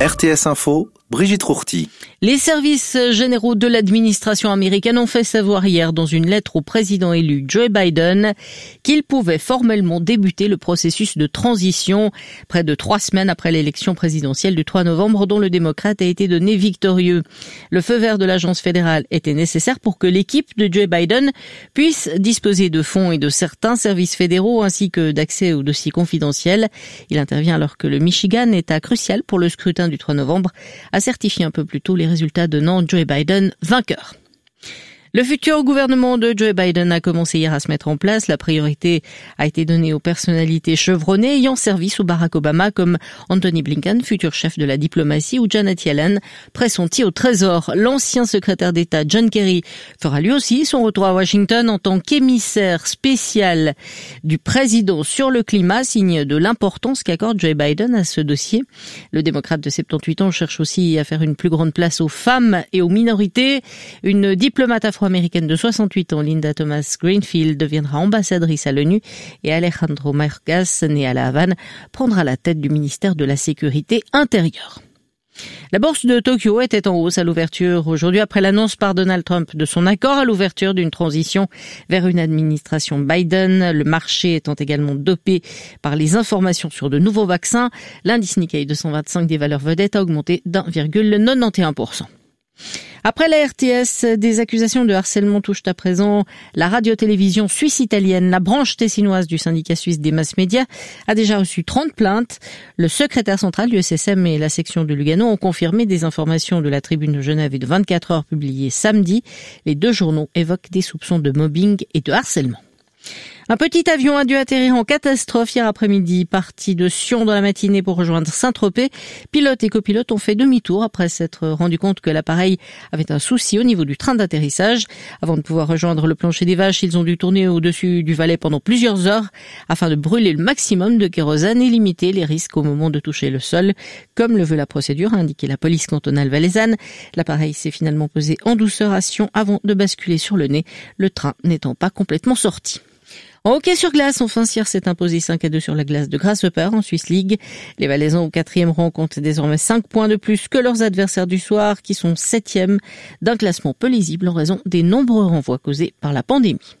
RTS Info, Brigitte Rourti. Les services généraux de l'administration américaine ont fait savoir hier dans une lettre au président élu Joe Biden qu'il pouvait formellement débuter le processus de transition près de trois semaines après l'élection présidentielle du 3 novembre dont le démocrate a été donné victorieux. Le feu vert de l'agence fédérale était nécessaire pour que l'équipe de Joe Biden puisse disposer de fonds et de certains services fédéraux ainsi que d'accès aux dossiers confidentiels. Il intervient alors que le Michigan, est état crucial pour le scrutin du 3 novembre, a certifié un peu plus tôt les résultats donnant Joe Biden vainqueur. Le futur gouvernement de Joe Biden a commencé hier à se mettre en place. La priorité a été donnée aux personnalités chevronnées ayant servi sous Barack Obama comme Anthony Blinken, futur chef de la diplomatie, ou Janet Yellen, pressentie au Trésor. L'ancien secrétaire d'État John Kerry fera lui aussi son retour à Washington en tant qu'émissaire spécial du président sur le climat, signe de l'importance qu'accorde Joe Biden à ce dossier. Le démocrate de 78 ans cherche aussi à faire une plus grande place aux femmes et aux minorités. Une diplomate afro américaine de 68 ans, Linda Thomas Greenfield, deviendra ambassadrice à l'ONU et Alejandro mergas né à La Havane, prendra la tête du ministère de la Sécurité intérieure. La bourse de Tokyo était en hausse à l'ouverture aujourd'hui après l'annonce par Donald Trump de son accord à l'ouverture d'une transition vers une administration Biden. Le marché étant également dopé par les informations sur de nouveaux vaccins, l'indice Nikkei 225 des valeurs vedettes a augmenté d'1,91%. Après la RTS, des accusations de harcèlement touchent à présent la radio-télévision suisse italienne. La branche tessinoise du syndicat suisse des masses médias a déjà reçu 30 plaintes. Le secrétaire central du SSM et la section de Lugano ont confirmé des informations de la tribune de Genève et de 24 heures publiées samedi. Les deux journaux évoquent des soupçons de mobbing et de harcèlement. Un petit avion a dû atterrir en catastrophe hier après-midi, parti de Sion dans la matinée pour rejoindre Saint-Tropez. Pilote et copilote ont fait demi-tour après s'être rendu compte que l'appareil avait un souci au niveau du train d'atterrissage. Avant de pouvoir rejoindre le plancher des vaches, ils ont dû tourner au-dessus du valet pendant plusieurs heures afin de brûler le maximum de kérosène et limiter les risques au moment de toucher le sol. Comme le veut la procédure, a indiqué la police cantonale valaisanne, l'appareil s'est finalement posé en douceur à Sion avant de basculer sur le nez, le train n'étant pas complètement sorti. En hockey sur glace, enfin, sière, s'est imposé 5 à 2 sur la glace de Grasshopper en Swiss League. Les Valaisans au quatrième rang comptent désormais 5 points de plus que leurs adversaires du soir, qui sont septièmes d'un classement peu lisible en raison des nombreux renvois causés par la pandémie.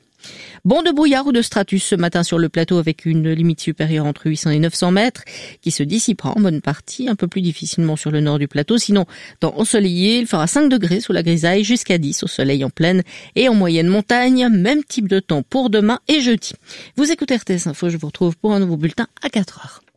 Bon de brouillard ou de stratus ce matin sur le plateau avec une limite supérieure entre 800 et 900 mètres qui se dissipera en bonne partie, un peu plus difficilement sur le nord du plateau. Sinon, temps ensoleillé, il fera 5 degrés sous la grisaille jusqu'à 10 au soleil en pleine et en moyenne montagne. Même type de temps pour demain et jeudi. Vous écoutez RTS Info, je vous retrouve pour un nouveau bulletin à 4 heures.